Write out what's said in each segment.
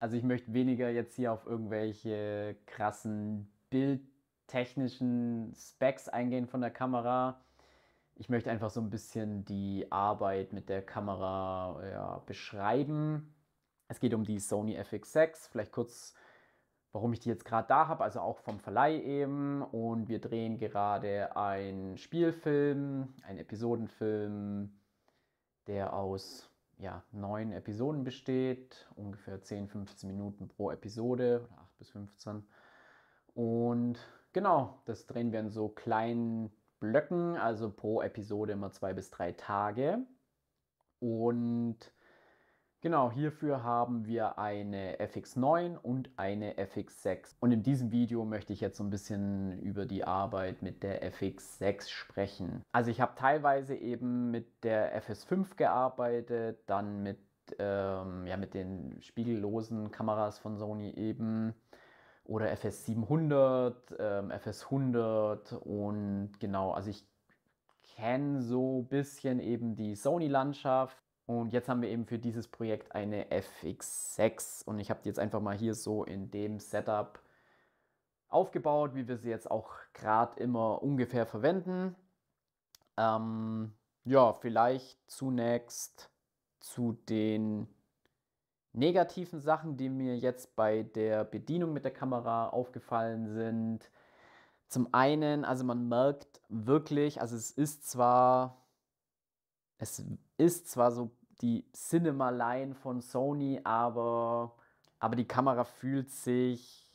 Also ich möchte weniger jetzt hier auf irgendwelche krassen bildtechnischen Specs eingehen von der Kamera. Ich möchte einfach so ein bisschen die Arbeit mit der Kamera ja, beschreiben. Es geht um die Sony FX6. Vielleicht kurz, warum ich die jetzt gerade da habe. Also auch vom Verleih eben. Und wir drehen gerade einen Spielfilm, einen Episodenfilm, der aus ja, neun Episoden besteht, ungefähr 10, 15 Minuten pro Episode oder 8 bis 15. Und genau, das drehen wir in so kleinen Blöcken, also pro Episode immer zwei bis drei Tage. Und Genau, hierfür haben wir eine FX9 und eine FX6. Und in diesem Video möchte ich jetzt so ein bisschen über die Arbeit mit der FX6 sprechen. Also ich habe teilweise eben mit der FS5 gearbeitet, dann mit, ähm, ja, mit den spiegellosen Kameras von Sony eben oder FS700, ähm, FS100 und genau, also ich kenne so ein bisschen eben die Sony-Landschaft und jetzt haben wir eben für dieses Projekt eine FX6 und ich habe die jetzt einfach mal hier so in dem Setup aufgebaut, wie wir sie jetzt auch gerade immer ungefähr verwenden. Ähm, ja, vielleicht zunächst zu den negativen Sachen, die mir jetzt bei der Bedienung mit der Kamera aufgefallen sind. Zum einen, also man merkt wirklich, also es ist zwar, es ist zwar so die Cinema-Line von Sony, aber, aber die Kamera fühlt sich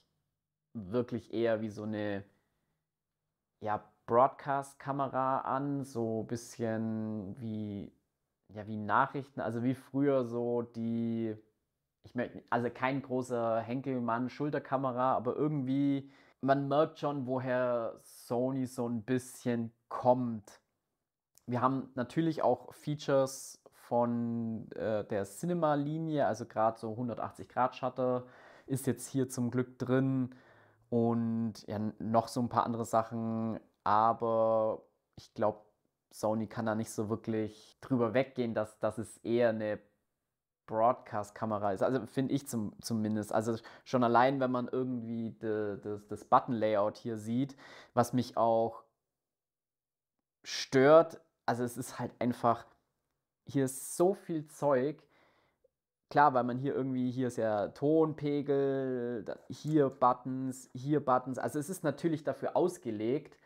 wirklich eher wie so eine ja, Broadcast-Kamera an, so ein bisschen wie, ja, wie Nachrichten, also wie früher so die, ich merke, also kein großer Henkelmann-Schulterkamera, aber irgendwie, man merkt schon, woher Sony so ein bisschen kommt. Wir haben natürlich auch Features von äh, der Cinema-Linie, also gerade so 180-Grad-Shutter, ist jetzt hier zum Glück drin und ja, noch so ein paar andere Sachen, aber ich glaube, Sony kann da nicht so wirklich drüber weggehen, dass, dass es eher eine Broadcast-Kamera ist. Also finde ich zum, zumindest. Also schon allein, wenn man irgendwie de, de, das Button-Layout hier sieht, was mich auch stört. Also es ist halt einfach hier ist so viel Zeug. Klar, weil man hier irgendwie, hier ist ja Tonpegel, hier Buttons, hier Buttons. Also es ist natürlich dafür ausgelegt,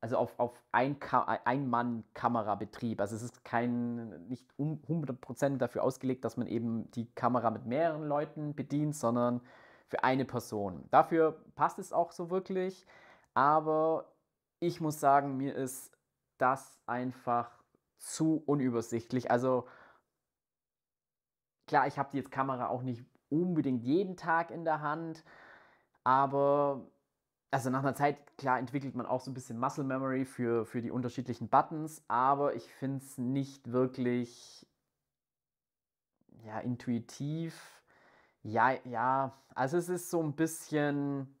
also auf, auf Ein-Mann-Kamerabetrieb. Ein also es ist kein, nicht 100% dafür ausgelegt, dass man eben die Kamera mit mehreren Leuten bedient, sondern für eine Person. Dafür passt es auch so wirklich. Aber ich muss sagen, mir ist das einfach zu unübersichtlich. Also klar, ich habe die jetzt Kamera auch nicht unbedingt jeden Tag in der Hand, aber also nach einer Zeit, klar, entwickelt man auch so ein bisschen Muscle Memory für, für die unterschiedlichen Buttons, aber ich finde es nicht wirklich ja, intuitiv. Ja, ja, also es ist so ein bisschen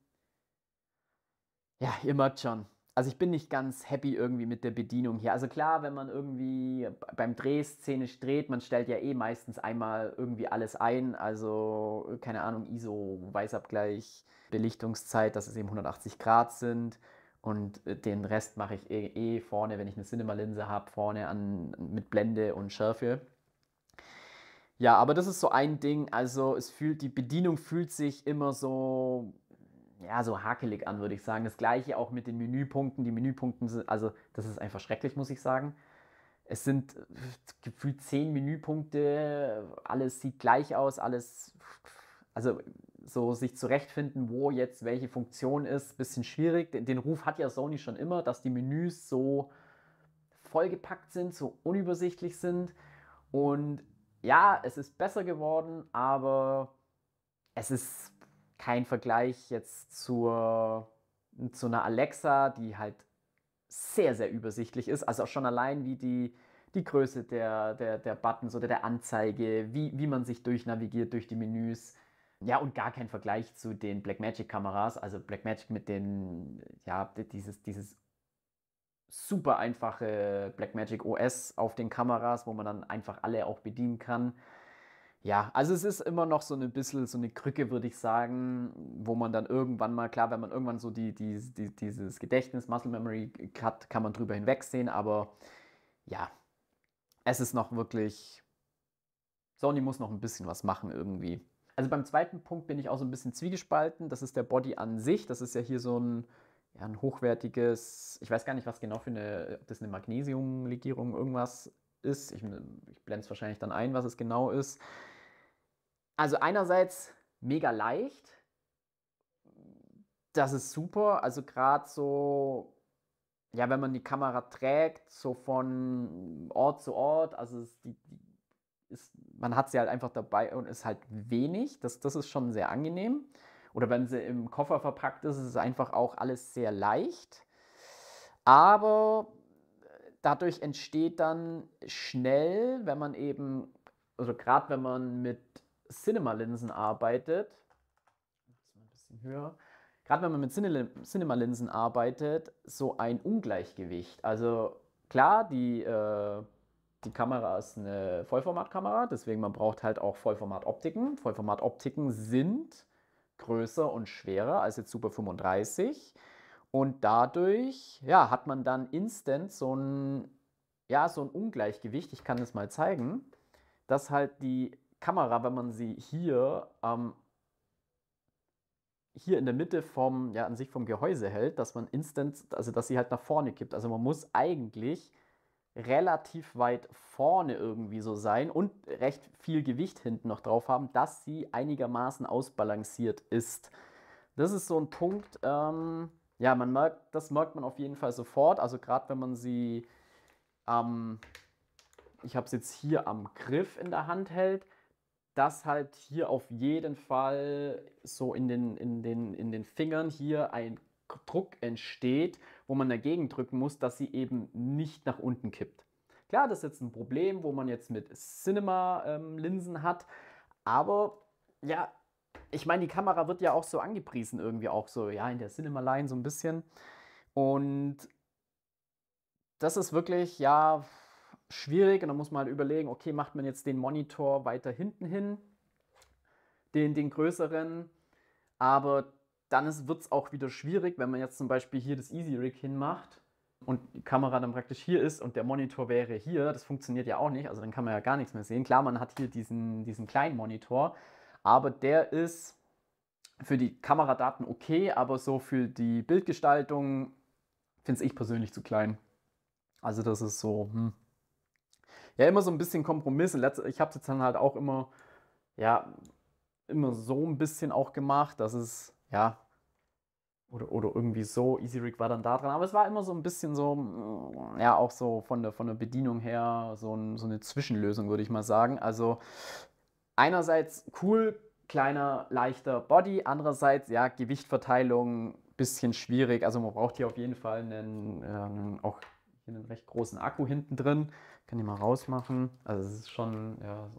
ja, ihr merkt schon also ich bin nicht ganz happy irgendwie mit der Bedienung hier. Also klar, wenn man irgendwie beim Dreh szenisch dreht, man stellt ja eh meistens einmal irgendwie alles ein. Also keine Ahnung, ISO, Weißabgleich, Belichtungszeit, dass es eben 180 Grad sind. Und äh, den Rest mache ich eh, eh vorne, wenn ich eine Cinema-Linse habe, vorne an, mit Blende und Schärfe. Ja, aber das ist so ein Ding. Also es fühlt, die Bedienung fühlt sich immer so ja, so hakelig an, würde ich sagen. Das gleiche auch mit den Menüpunkten. Die Menüpunkten sind, also das ist einfach schrecklich, muss ich sagen. Es sind äh, gefühlt zehn Menüpunkte, alles sieht gleich aus, alles, also so sich zurechtfinden, wo jetzt welche Funktion ist, bisschen schwierig. Den, den Ruf hat ja Sony schon immer, dass die Menüs so vollgepackt sind, so unübersichtlich sind. Und ja, es ist besser geworden, aber es ist kein Vergleich jetzt zur, zu einer Alexa, die halt sehr, sehr übersichtlich ist. Also auch schon allein wie die, die Größe der, der, der Buttons oder der Anzeige, wie, wie man sich durchnavigiert durch die Menüs. Ja, und gar kein Vergleich zu den Blackmagic-Kameras. Also Blackmagic mit den, ja, dieses, dieses super einfache Blackmagic OS auf den Kameras, wo man dann einfach alle auch bedienen kann ja, also es ist immer noch so ein bisschen so eine Krücke, würde ich sagen, wo man dann irgendwann mal, klar, wenn man irgendwann so die, die, die dieses Gedächtnis, Muscle Memory hat, kann man drüber hinwegsehen, aber ja, es ist noch wirklich, Sony muss noch ein bisschen was machen irgendwie. Also beim zweiten Punkt bin ich auch so ein bisschen zwiegespalten, das ist der Body an sich, das ist ja hier so ein, ja, ein hochwertiges, ich weiß gar nicht, was genau für eine, ob das eine Magnesiumlegierung irgendwas ist. Ich, ich blende es wahrscheinlich dann ein, was es genau ist. Also einerseits mega leicht. Das ist super. Also gerade so, ja, wenn man die Kamera trägt, so von Ort zu Ort, also es, die, die ist, man hat sie halt einfach dabei und ist halt wenig. Das, das ist schon sehr angenehm. Oder wenn sie im Koffer verpackt ist, ist es einfach auch alles sehr leicht. Aber dadurch entsteht dann schnell, wenn man eben, also gerade wenn man mit Cinema-Linsen arbeitet, ein bisschen höher, gerade wenn man mit Cinema-Linsen arbeitet, so ein Ungleichgewicht. Also klar, die, äh, die Kamera ist eine Vollformatkamera, deswegen man braucht halt auch Vollformatoptiken. Vollformatoptiken sind größer und schwerer als jetzt Super 35. Und dadurch ja, hat man dann instant so ein, ja, so ein Ungleichgewicht. Ich kann es mal zeigen, dass halt die Kamera, wenn man sie hier, ähm, hier in der Mitte vom, ja, an sich vom Gehäuse hält, dass man instant, also dass sie halt nach vorne kippt. Also man muss eigentlich relativ weit vorne irgendwie so sein und recht viel Gewicht hinten noch drauf haben, dass sie einigermaßen ausbalanciert ist. Das ist so ein Punkt, ähm, ja, man merkt, das merkt man auf jeden Fall sofort. Also gerade wenn man sie, ähm, ich habe es jetzt hier am Griff in der Hand hält, dass halt hier auf jeden Fall so in den, in den, in den Fingern hier ein Druck entsteht, wo man dagegen drücken muss, dass sie eben nicht nach unten kippt. Klar, das ist jetzt ein Problem, wo man jetzt mit Cinema-Linsen ähm, hat, aber ja, ich meine, die Kamera wird ja auch so angepriesen, irgendwie auch so, ja, in der Cinema Line so ein bisschen. Und das ist wirklich, ja, schwierig. Und da muss man halt überlegen, okay, macht man jetzt den Monitor weiter hinten hin, den, den größeren. Aber dann wird es auch wieder schwierig, wenn man jetzt zum Beispiel hier das Easy Rig hinmacht und die Kamera dann praktisch hier ist und der Monitor wäre hier. Das funktioniert ja auch nicht, also dann kann man ja gar nichts mehr sehen. Klar, man hat hier diesen, diesen kleinen Monitor, aber der ist für die Kameradaten okay, aber so für die Bildgestaltung finde ich persönlich zu klein. Also das ist so, hm. ja, immer so ein bisschen Kompromiss. Ich habe es jetzt dann halt auch immer, ja, immer so ein bisschen auch gemacht, dass es, ja, oder, oder irgendwie so, Easy Rig war dann da dran, aber es war immer so ein bisschen so, hm, ja, auch so von der, von der Bedienung her, so, ein, so eine Zwischenlösung, würde ich mal sagen. Also einerseits cool, kleiner, leichter Body, andererseits ja, Gewichtverteilung bisschen schwierig. Also man braucht hier auf jeden Fall einen, ähm, auch einen recht großen Akku hinten drin. Kann ich mal rausmachen. Also es ist schon ja,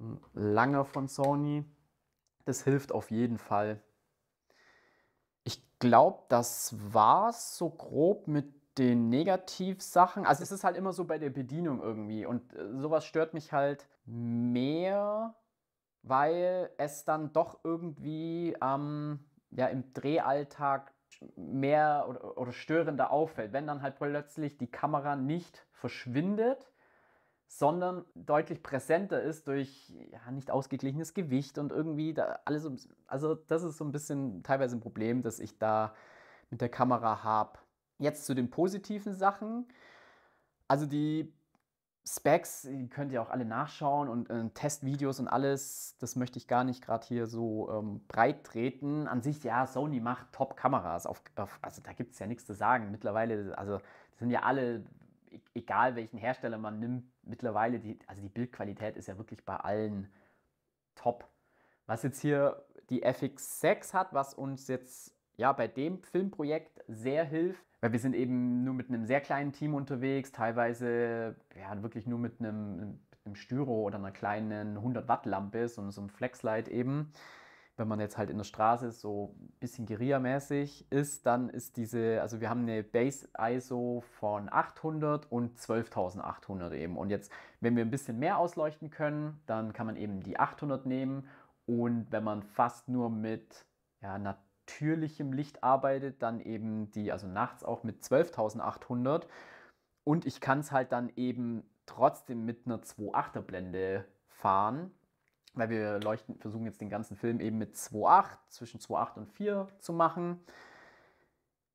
ein langer von Sony. Das hilft auf jeden Fall. Ich glaube, das war so grob mit den Negativsachen, also es ist halt immer so bei der Bedienung irgendwie und äh, sowas stört mich halt mehr, weil es dann doch irgendwie ähm, ja, im Drehalltag mehr oder, oder störender auffällt, wenn dann halt plötzlich die Kamera nicht verschwindet, sondern deutlich präsenter ist durch ja, nicht ausgeglichenes Gewicht und irgendwie da alles. Also das ist so ein bisschen teilweise ein Problem, dass ich da mit der Kamera habe. Jetzt zu den positiven Sachen. Also die Specs, die könnt ihr auch alle nachschauen und äh, Testvideos und alles, das möchte ich gar nicht gerade hier so ähm, breit treten. An sich, ja, Sony macht Top-Kameras. Auf, auf, also da gibt es ja nichts zu sagen. Mittlerweile, also sind ja alle, e-, egal welchen Hersteller man nimmt, mittlerweile, die, also die Bildqualität ist ja wirklich bei allen top. Was jetzt hier die FX6 hat, was uns jetzt ja bei dem Filmprojekt sehr hilft, weil wir sind eben nur mit einem sehr kleinen Team unterwegs, teilweise ja, wirklich nur mit einem, mit einem Styro oder einer kleinen 100-Watt-Lampe, so, so einem Flexlight eben. Wenn man jetzt halt in der Straße so ein bisschen Guerilla-mäßig ist, dann ist diese, also wir haben eine Base-ISO von 800 und 12.800 eben. Und jetzt, wenn wir ein bisschen mehr ausleuchten können, dann kann man eben die 800 nehmen. Und wenn man fast nur mit ja, einer natürlichem Licht arbeitet, dann eben die, also nachts auch mit 12.800 und ich kann es halt dann eben trotzdem mit einer 2.8er Blende fahren, weil wir leuchten, versuchen jetzt den ganzen Film eben mit 2.8, zwischen 2.8 und 4 zu machen.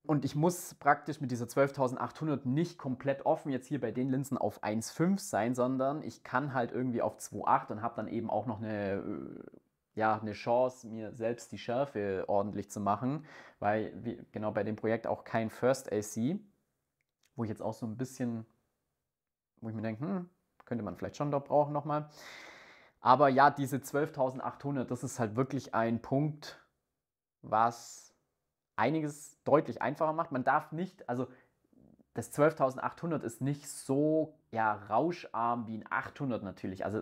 Und ich muss praktisch mit dieser 12.800 nicht komplett offen jetzt hier bei den Linsen auf 1.5 sein, sondern ich kann halt irgendwie auf 2.8 und habe dann eben auch noch eine äh, ja, eine Chance, mir selbst die Schärfe ordentlich zu machen, weil wie, genau bei dem Projekt auch kein First AC, wo ich jetzt auch so ein bisschen, wo ich mir denke, hm, könnte man vielleicht schon dort brauchen nochmal. Aber ja, diese 12.800, das ist halt wirklich ein Punkt, was einiges deutlich einfacher macht. Man darf nicht, also das 12.800 ist nicht so ja, rauscharm wie ein 800 natürlich. Also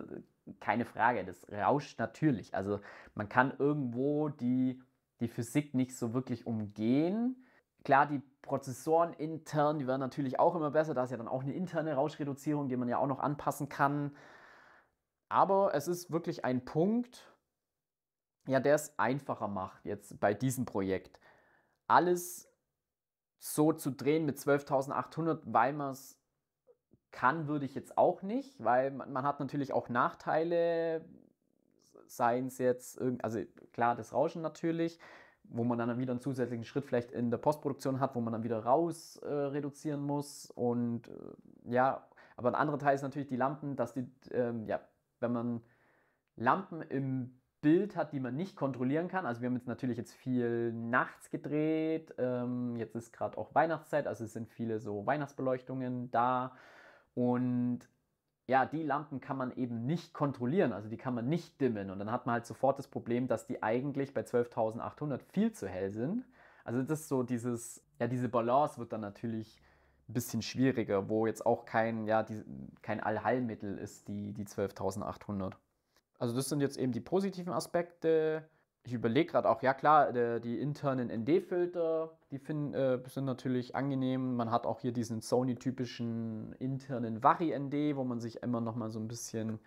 keine Frage, das rauscht natürlich. Also man kann irgendwo die, die Physik nicht so wirklich umgehen. Klar, die Prozessoren intern, die werden natürlich auch immer besser. Da ist ja dann auch eine interne Rauschreduzierung, die man ja auch noch anpassen kann. Aber es ist wirklich ein Punkt, ja, der es einfacher macht jetzt bei diesem Projekt. Alles so zu drehen mit 12.800, weil man es kann würde ich jetzt auch nicht, weil man, man hat natürlich auch Nachteile, seien es jetzt, also klar, das Rauschen natürlich, wo man dann wieder einen zusätzlichen Schritt vielleicht in der Postproduktion hat, wo man dann wieder raus äh, reduzieren muss. Und äh, ja, aber ein anderer Teil ist natürlich die Lampen, dass die, äh, ja, wenn man Lampen im Bild hat, die man nicht kontrollieren kann. Also wir haben jetzt natürlich jetzt viel nachts gedreht. Ähm, jetzt ist gerade auch Weihnachtszeit, also es sind viele so Weihnachtsbeleuchtungen da. Und ja, die Lampen kann man eben nicht kontrollieren, also die kann man nicht dimmen. Und dann hat man halt sofort das Problem, dass die eigentlich bei 12.800 viel zu hell sind. Also das ist so dieses, ja, diese Balance wird dann natürlich ein bisschen schwieriger, wo jetzt auch kein, ja, die, kein Allheilmittel ist, die, die 12.800. Also das sind jetzt eben die positiven Aspekte ich überlege gerade auch, ja klar, die, äh, die internen ND-Filter, die find, äh, sind natürlich angenehm. Man hat auch hier diesen Sony-typischen internen Vari-ND, wo man sich immer noch mal so ein bisschen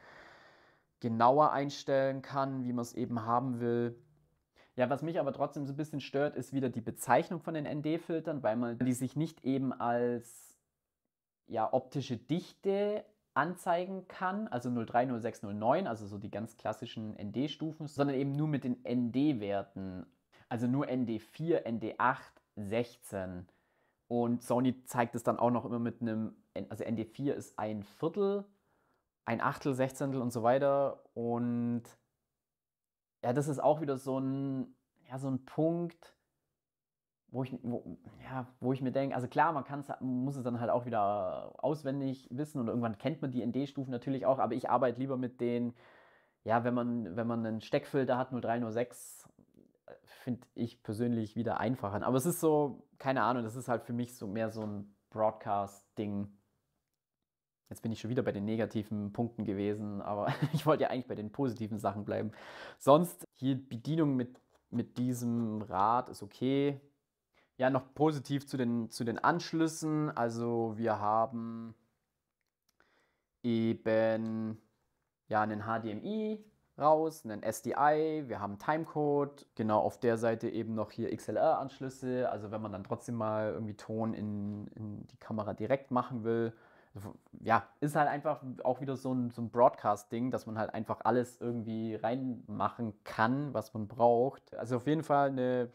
genauer einstellen kann, wie man es eben haben will. Ja, was mich aber trotzdem so ein bisschen stört, ist wieder die Bezeichnung von den ND-Filtern, weil man die sich nicht eben als ja, optische Dichte anzeigen kann, also 03, 06, 09, also so die ganz klassischen ND-Stufen, sondern eben nur mit den ND-Werten, also nur ND4, ND8, 16. Und Sony zeigt es dann auch noch immer mit einem, also ND4 ist ein Viertel, ein Achtel, Sechzehntel und so weiter. Und ja, das ist auch wieder so ein, ja, so ein Punkt, wo ich, wo, ja, wo ich mir denke, also klar, man kann's, muss es dann halt auch wieder auswendig wissen und irgendwann kennt man die ND-Stufen natürlich auch, aber ich arbeite lieber mit den, ja, wenn man, wenn man einen Steckfilter hat, 03, 06, finde ich persönlich wieder einfacher. Aber es ist so, keine Ahnung, das ist halt für mich so mehr so ein Broadcast-Ding. Jetzt bin ich schon wieder bei den negativen Punkten gewesen, aber ich wollte ja eigentlich bei den positiven Sachen bleiben. Sonst, hier Bedienung mit, mit diesem Rad ist okay. Ja, noch positiv zu den, zu den Anschlüssen. Also wir haben eben ja einen HDMI raus, einen SDI, wir haben Timecode, genau auf der Seite eben noch hier XLR-Anschlüsse, also wenn man dann trotzdem mal irgendwie Ton in, in die Kamera direkt machen will. ja, ist halt einfach auch wieder so ein, so ein Broadcast-Ding, dass man halt einfach alles irgendwie reinmachen kann, was man braucht. Also auf jeden Fall eine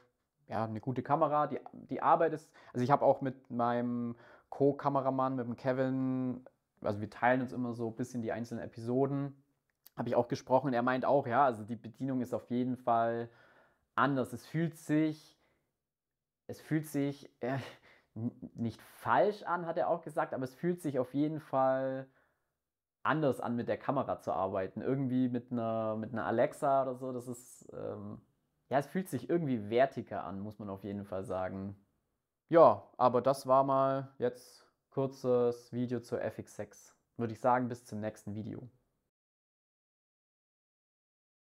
ja, eine gute Kamera. Die, die Arbeit ist, also ich habe auch mit meinem Co-Kameramann, mit dem Kevin, also wir teilen uns immer so ein bisschen die einzelnen Episoden, habe ich auch gesprochen. Er meint auch, ja, also die Bedienung ist auf jeden Fall anders. Es fühlt sich, es fühlt sich äh, nicht falsch an, hat er auch gesagt, aber es fühlt sich auf jeden Fall anders an, mit der Kamera zu arbeiten. Irgendwie mit einer, mit einer Alexa oder so, das ist, ähm, ja, es fühlt sich irgendwie wertiger an, muss man auf jeden Fall sagen. Ja, aber das war mal jetzt kurzes Video zur FX6. Würde ich sagen, bis zum nächsten Video.